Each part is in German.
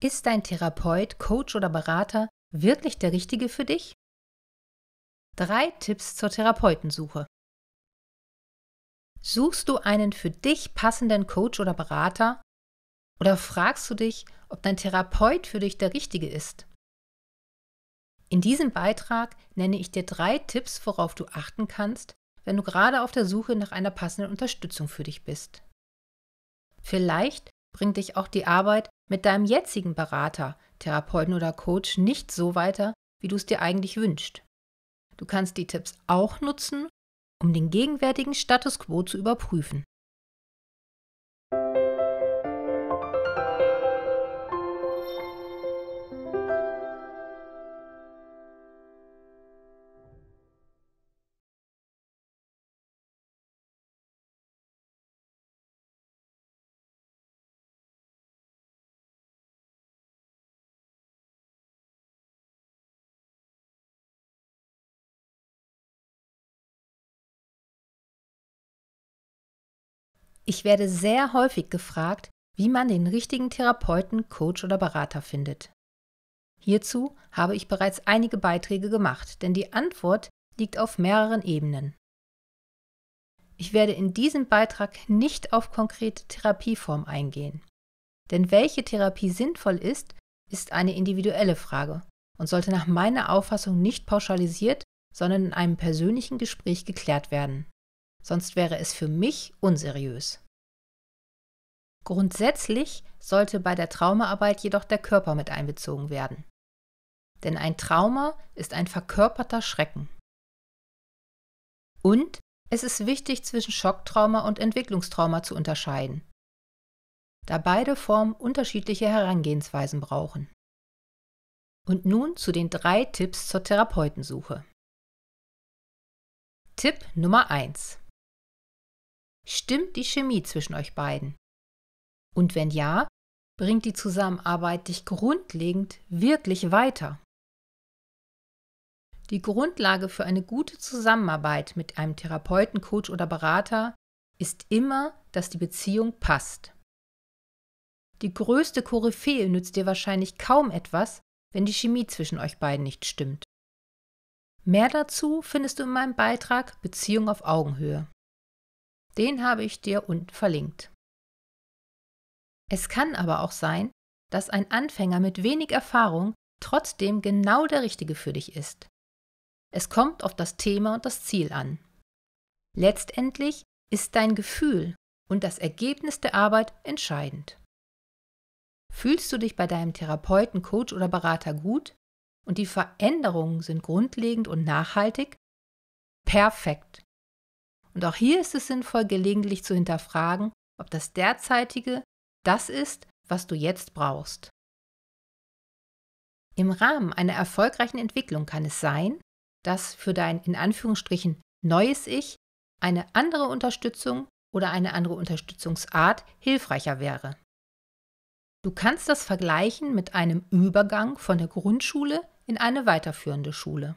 Ist dein Therapeut, Coach oder Berater wirklich der richtige für dich? Drei Tipps zur Therapeutensuche. Suchst du einen für dich passenden Coach oder Berater? Oder fragst du dich, ob dein Therapeut für dich der richtige ist? In diesem Beitrag nenne ich dir drei Tipps, worauf du achten kannst, wenn du gerade auf der Suche nach einer passenden Unterstützung für dich bist. Vielleicht bringt dich auch die Arbeit mit deinem jetzigen Berater, Therapeuten oder Coach nicht so weiter, wie du es dir eigentlich wünschst. Du kannst die Tipps auch nutzen, um den gegenwärtigen Status quo zu überprüfen. Ich werde sehr häufig gefragt, wie man den richtigen Therapeuten, Coach oder Berater findet. Hierzu habe ich bereits einige Beiträge gemacht, denn die Antwort liegt auf mehreren Ebenen. Ich werde in diesem Beitrag nicht auf konkrete Therapieform eingehen, denn welche Therapie sinnvoll ist, ist eine individuelle Frage und sollte nach meiner Auffassung nicht pauschalisiert, sondern in einem persönlichen Gespräch geklärt werden sonst wäre es für mich unseriös. Grundsätzlich sollte bei der Traumaarbeit jedoch der Körper mit einbezogen werden. Denn ein Trauma ist ein verkörperter Schrecken. Und es ist wichtig, zwischen Schocktrauma und Entwicklungstrauma zu unterscheiden, da beide Formen unterschiedliche Herangehensweisen brauchen. Und nun zu den drei Tipps zur Therapeutensuche. Tipp Nummer 1. Stimmt die Chemie zwischen euch beiden? Und wenn ja, bringt die Zusammenarbeit dich grundlegend wirklich weiter. Die Grundlage für eine gute Zusammenarbeit mit einem Therapeuten, Coach oder Berater ist immer, dass die Beziehung passt. Die größte Koryphäe nützt dir wahrscheinlich kaum etwas, wenn die Chemie zwischen euch beiden nicht stimmt. Mehr dazu findest du in meinem Beitrag Beziehung auf Augenhöhe. Den habe ich dir unten verlinkt. Es kann aber auch sein, dass ein Anfänger mit wenig Erfahrung trotzdem genau der richtige für dich ist. Es kommt auf das Thema und das Ziel an. Letztendlich ist dein Gefühl und das Ergebnis der Arbeit entscheidend. Fühlst du dich bei deinem Therapeuten, Coach oder Berater gut und die Veränderungen sind grundlegend und nachhaltig? Perfekt. Und auch hier ist es sinnvoll, gelegentlich zu hinterfragen, ob das derzeitige das ist, was du jetzt brauchst. Im Rahmen einer erfolgreichen Entwicklung kann es sein, dass für dein in Anführungsstrichen neues Ich eine andere Unterstützung oder eine andere Unterstützungsart hilfreicher wäre. Du kannst das vergleichen mit einem Übergang von der Grundschule in eine weiterführende Schule.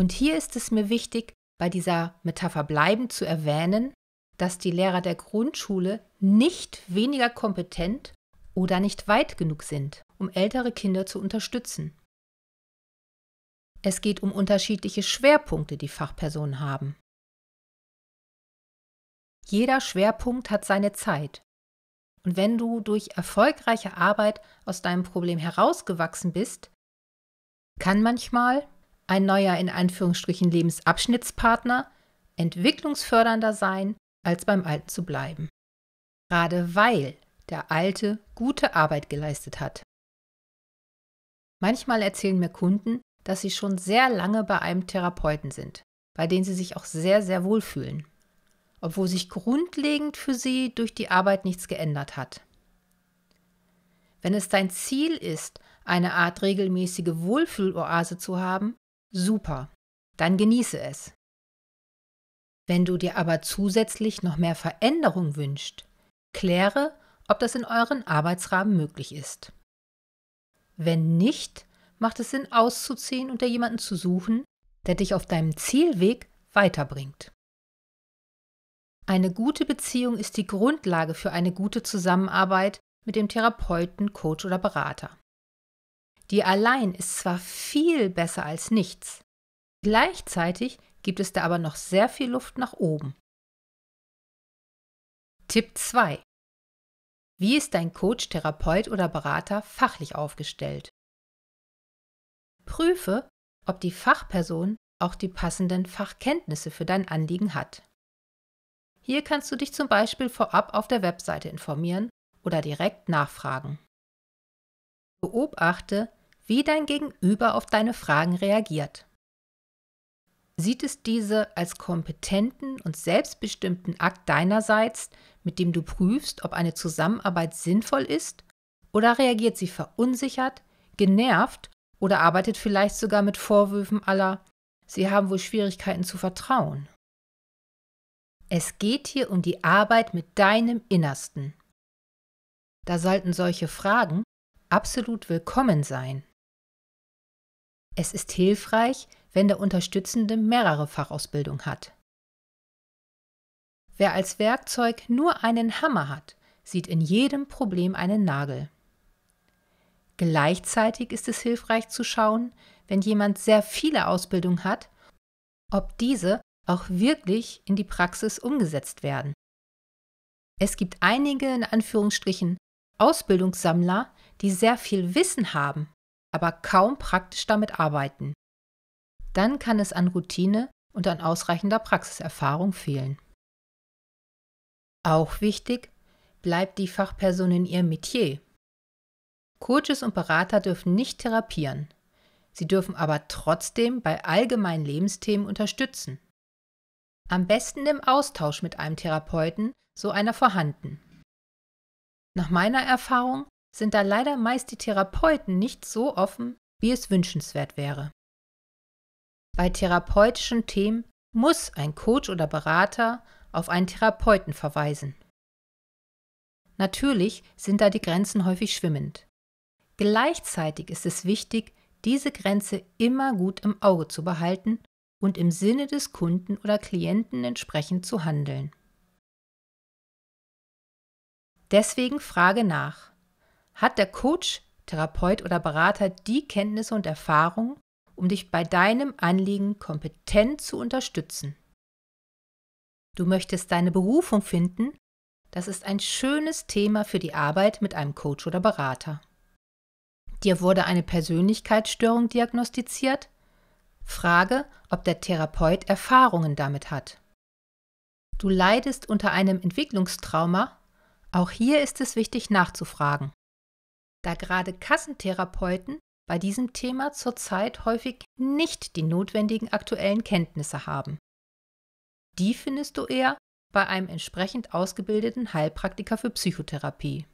Und hier ist es mir wichtig, bei dieser Metapher bleiben, zu erwähnen, dass die Lehrer der Grundschule nicht weniger kompetent oder nicht weit genug sind, um ältere Kinder zu unterstützen. Es geht um unterschiedliche Schwerpunkte, die Fachpersonen haben. Jeder Schwerpunkt hat seine Zeit. Und wenn du durch erfolgreiche Arbeit aus deinem Problem herausgewachsen bist, kann manchmal ein neuer in Anführungsstrichen Lebensabschnittspartner entwicklungsfördernder sein, als beim Alten zu bleiben. Gerade weil der Alte gute Arbeit geleistet hat. Manchmal erzählen mir Kunden, dass sie schon sehr lange bei einem Therapeuten sind, bei dem sie sich auch sehr, sehr wohl fühlen, obwohl sich grundlegend für sie durch die Arbeit nichts geändert hat. Wenn es dein Ziel ist, eine Art regelmäßige Wohlfühloase zu haben, Super, dann genieße es. Wenn du dir aber zusätzlich noch mehr Veränderung wünschst, kläre, ob das in euren Arbeitsrahmen möglich ist. Wenn nicht, macht es Sinn, auszuziehen und dir jemanden zu suchen, der dich auf deinem Zielweg weiterbringt. Eine gute Beziehung ist die Grundlage für eine gute Zusammenarbeit mit dem Therapeuten, Coach oder Berater. Die allein ist zwar viel besser als nichts, gleichzeitig gibt es da aber noch sehr viel Luft nach oben. Tipp 2. Wie ist dein Coach, Therapeut oder Berater fachlich aufgestellt? Prüfe, ob die Fachperson auch die passenden Fachkenntnisse für dein Anliegen hat. Hier kannst du dich zum Beispiel vorab auf der Webseite informieren oder direkt nachfragen. Beobachte, wie dein Gegenüber auf deine Fragen reagiert. Sieht es diese als kompetenten und selbstbestimmten Akt deinerseits, mit dem du prüfst, ob eine Zusammenarbeit sinnvoll ist, oder reagiert sie verunsichert, genervt oder arbeitet vielleicht sogar mit Vorwürfen aller, sie haben wohl Schwierigkeiten zu vertrauen? Es geht hier um die Arbeit mit deinem Innersten. Da sollten solche Fragen absolut willkommen sein. Es ist hilfreich, wenn der Unterstützende mehrere Fachausbildung hat. Wer als Werkzeug nur einen Hammer hat, sieht in jedem Problem einen Nagel. Gleichzeitig ist es hilfreich zu schauen, wenn jemand sehr viele Ausbildungen hat, ob diese auch wirklich in die Praxis umgesetzt werden. Es gibt einige in Anführungsstrichen Ausbildungssammler, die sehr viel Wissen haben, aber kaum praktisch damit arbeiten. Dann kann es an Routine und an ausreichender Praxiserfahrung fehlen. Auch wichtig bleibt die Fachperson in ihrem Metier. Coaches und Berater dürfen nicht therapieren. Sie dürfen aber trotzdem bei allgemeinen Lebensthemen unterstützen. Am besten im Austausch mit einem Therapeuten, so einer vorhanden. Nach meiner Erfahrung sind da leider meist die Therapeuten nicht so offen, wie es wünschenswert wäre. Bei therapeutischen Themen muss ein Coach oder Berater auf einen Therapeuten verweisen. Natürlich sind da die Grenzen häufig schwimmend. Gleichzeitig ist es wichtig, diese Grenze immer gut im Auge zu behalten und im Sinne des Kunden oder Klienten entsprechend zu handeln. Deswegen frage nach, hat der Coach, Therapeut oder Berater die Kenntnisse und Erfahrungen, um dich bei deinem Anliegen kompetent zu unterstützen. Du möchtest deine Berufung finden? Das ist ein schönes Thema für die Arbeit mit einem Coach oder Berater. Dir wurde eine Persönlichkeitsstörung diagnostiziert? Frage, ob der Therapeut Erfahrungen damit hat. Du leidest unter einem Entwicklungstrauma? Auch hier ist es wichtig nachzufragen da gerade Kassentherapeuten bei diesem Thema zurzeit häufig nicht die notwendigen aktuellen Kenntnisse haben. Die findest du eher bei einem entsprechend ausgebildeten Heilpraktiker für Psychotherapie.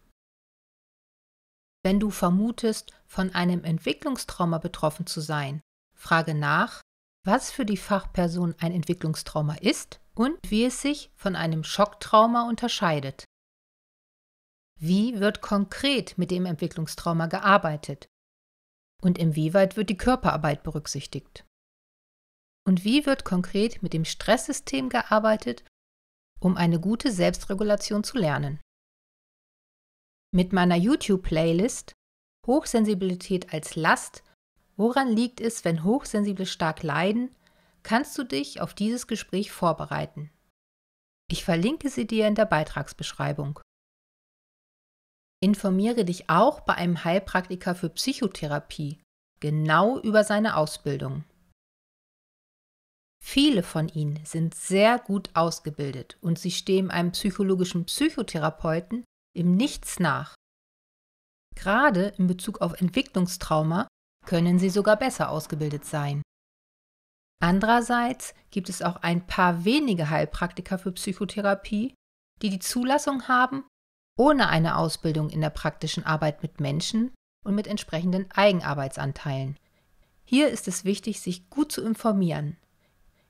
Wenn du vermutest, von einem Entwicklungstrauma betroffen zu sein, frage nach, was für die Fachperson ein Entwicklungstrauma ist und wie es sich von einem Schocktrauma unterscheidet. Wie wird konkret mit dem Entwicklungstrauma gearbeitet? Und inwieweit wird die Körperarbeit berücksichtigt? Und wie wird konkret mit dem Stresssystem gearbeitet, um eine gute Selbstregulation zu lernen? Mit meiner YouTube-Playlist Hochsensibilität als Last, woran liegt es, wenn Hochsensible stark leiden, kannst du dich auf dieses Gespräch vorbereiten. Ich verlinke sie dir in der Beitragsbeschreibung. Informiere dich auch bei einem Heilpraktiker für Psychotherapie genau über seine Ausbildung. Viele von ihnen sind sehr gut ausgebildet und sie stehen einem psychologischen Psychotherapeuten im Nichts nach. Gerade in Bezug auf Entwicklungstrauma können sie sogar besser ausgebildet sein. Andererseits gibt es auch ein paar wenige Heilpraktiker für Psychotherapie, die die Zulassung haben ohne eine Ausbildung in der praktischen Arbeit mit Menschen und mit entsprechenden Eigenarbeitsanteilen. Hier ist es wichtig, sich gut zu informieren.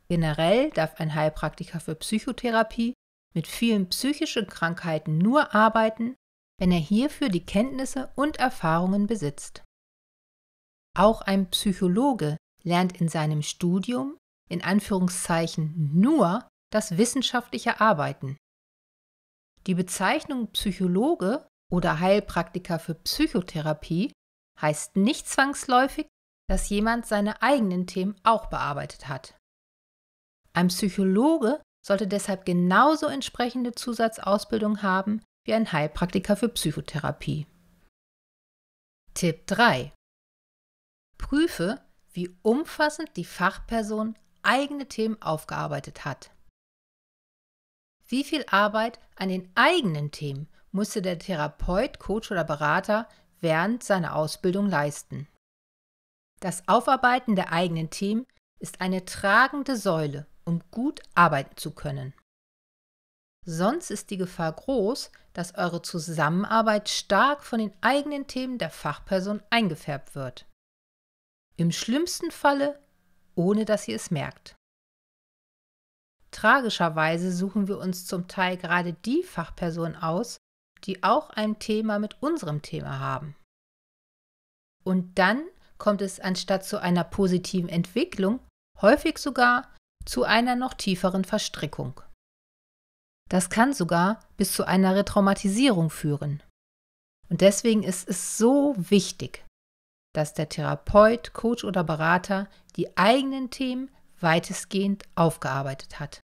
Generell darf ein Heilpraktiker für Psychotherapie mit vielen psychischen Krankheiten nur arbeiten, wenn er hierfür die Kenntnisse und Erfahrungen besitzt. Auch ein Psychologe lernt in seinem Studium in Anführungszeichen nur das wissenschaftliche Arbeiten. Die Bezeichnung Psychologe oder Heilpraktiker für Psychotherapie heißt nicht zwangsläufig, dass jemand seine eigenen Themen auch bearbeitet hat. Ein Psychologe sollte deshalb genauso entsprechende Zusatzausbildung haben wie ein Heilpraktiker für Psychotherapie. Tipp 3. Prüfe, wie umfassend die Fachperson eigene Themen aufgearbeitet hat. Wie viel Arbeit an den eigenen Themen musste der Therapeut, Coach oder Berater während seiner Ausbildung leisten? Das Aufarbeiten der eigenen Themen ist eine tragende Säule, um gut arbeiten zu können. Sonst ist die Gefahr groß, dass eure Zusammenarbeit stark von den eigenen Themen der Fachperson eingefärbt wird. Im schlimmsten Falle, ohne dass ihr es merkt. Tragischerweise suchen wir uns zum Teil gerade die Fachpersonen aus, die auch ein Thema mit unserem Thema haben. Und dann kommt es anstatt zu einer positiven Entwicklung häufig sogar zu einer noch tieferen Verstrickung. Das kann sogar bis zu einer Retraumatisierung führen. Und deswegen ist es so wichtig, dass der Therapeut, Coach oder Berater die eigenen Themen weitestgehend aufgearbeitet hat.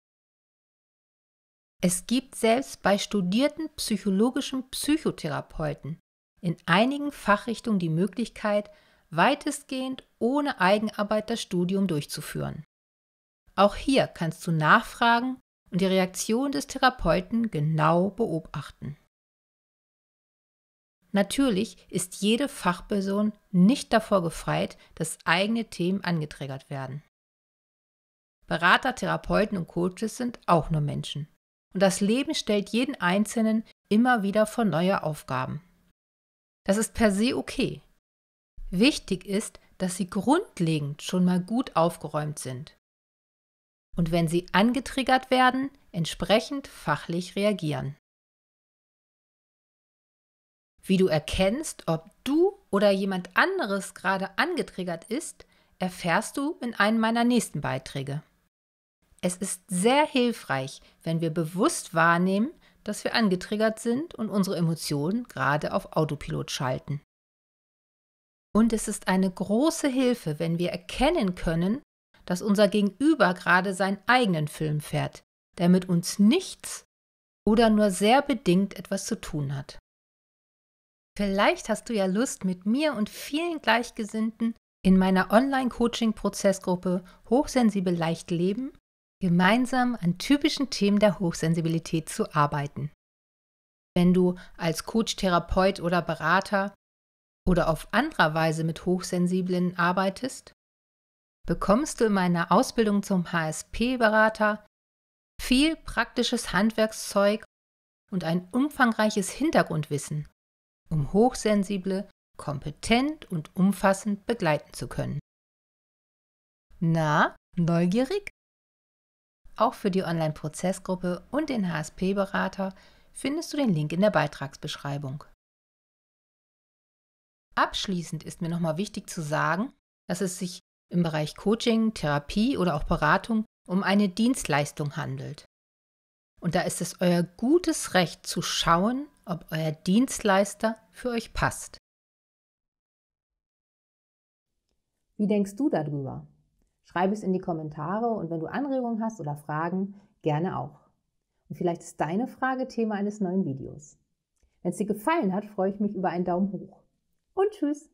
Es gibt selbst bei studierten psychologischen Psychotherapeuten in einigen Fachrichtungen die Möglichkeit, weitestgehend ohne Eigenarbeit das Studium durchzuführen. Auch hier kannst du nachfragen und die Reaktion des Therapeuten genau beobachten. Natürlich ist jede Fachperson nicht davor gefreit, dass eigene Themen angeträgert werden. Berater, Therapeuten und Coaches sind auch nur Menschen und das Leben stellt jeden Einzelnen immer wieder vor neue Aufgaben. Das ist per se okay. Wichtig ist, dass sie grundlegend schon mal gut aufgeräumt sind. Und wenn sie angetriggert werden, entsprechend fachlich reagieren. Wie du erkennst, ob du oder jemand anderes gerade angetriggert ist, erfährst du in einem meiner nächsten Beiträge. Es ist sehr hilfreich, wenn wir bewusst wahrnehmen, dass wir angetriggert sind und unsere Emotionen gerade auf Autopilot schalten. Und es ist eine große Hilfe, wenn wir erkennen können, dass unser Gegenüber gerade seinen eigenen Film fährt, der mit uns nichts oder nur sehr bedingt etwas zu tun hat. Vielleicht hast du ja Lust, mit mir und vielen Gleichgesinnten in meiner Online-Coaching-Prozessgruppe Hochsensibel leicht leben gemeinsam an typischen Themen der Hochsensibilität zu arbeiten. Wenn du als Coach, Therapeut oder Berater oder auf anderer Weise mit Hochsensiblen arbeitest, bekommst du in meiner Ausbildung zum HSP-Berater viel praktisches Handwerkszeug und ein umfangreiches Hintergrundwissen, um Hochsensible kompetent und umfassend begleiten zu können. Na, neugierig? Auch für die Online-Prozessgruppe und den HSP-Berater findest du den Link in der Beitragsbeschreibung. Abschließend ist mir nochmal wichtig zu sagen, dass es sich im Bereich Coaching, Therapie oder auch Beratung um eine Dienstleistung handelt. Und da ist es euer gutes Recht zu schauen, ob euer Dienstleister für euch passt. Wie denkst du darüber? Schreib es in die Kommentare und wenn du Anregungen hast oder Fragen, gerne auch. Und vielleicht ist deine Frage Thema eines neuen Videos. Wenn es dir gefallen hat, freue ich mich über einen Daumen hoch. Und tschüss!